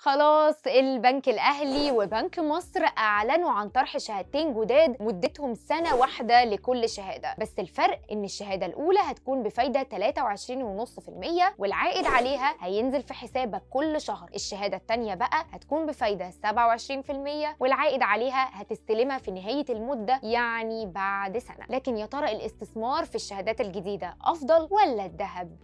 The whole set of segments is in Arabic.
خلاص البنك الاهلي وبنك مصر اعلنوا عن طرح شهادتين جداد مدتهم سنه واحده لكل شهاده بس الفرق ان الشهاده الاولى هتكون بفايده 23.5% والعائد عليها هينزل في حسابك كل شهر الشهاده الثانيه بقى هتكون بفايده 27% والعائد عليها هتستلمها في نهايه المده يعني بعد سنه لكن يا ترى الاستثمار في الشهادات الجديده افضل ولا الذهب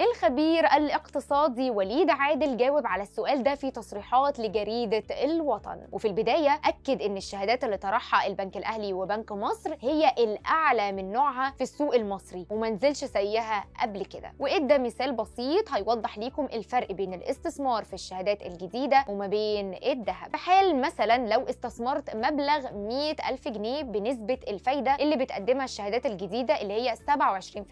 الخبير الاقتصادي وليد عادل جاوب على السؤال ده في تصريحات لجريدة الوطن وفي البداية أكد أن الشهادات اللي طرحها البنك الأهلي وبنك مصر هي الأعلى من نوعها في السوق المصري ومنزلش زيها قبل كده وإدى مثال بسيط هيوضح ليكم الفرق بين الاستثمار في الشهادات الجديدة وما بين الذهب بحال مثلا لو استثمرت مبلغ 100 ألف جنيه بنسبة الفايدة اللي بتقدمها الشهادات الجديدة اللي هي 27%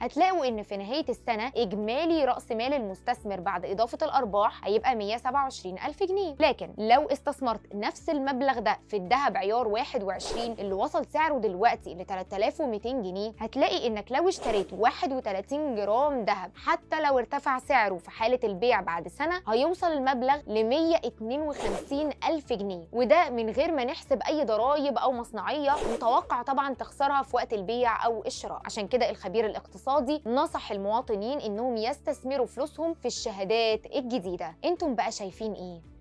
هتلاقوا إن في نهاية السنة إجمالي إجمالي رأس مال المستثمر بعد إضافة الأرباح هيبقى 127 ألف جنيه لكن لو استثمرت نفس المبلغ ده في الذهب عيار 21 اللي وصل سعره دلوقتي ل 3200 جنيه هتلاقي إنك لو اشتريت 31 جرام ذهب حتى لو ارتفع سعره في حالة البيع بعد سنة هيوصل المبلغ ل 152 ألف جنيه وده من غير ما نحسب أي ضرائب أو مصنعية متوقع طبعا تخسرها في وقت البيع أو الشراء عشان كده الخبير الاقتصادي نصح المواطنين إنهم انهم يستثمروا فلوسهم في الشهادات الجديده انتم بقى شايفين ايه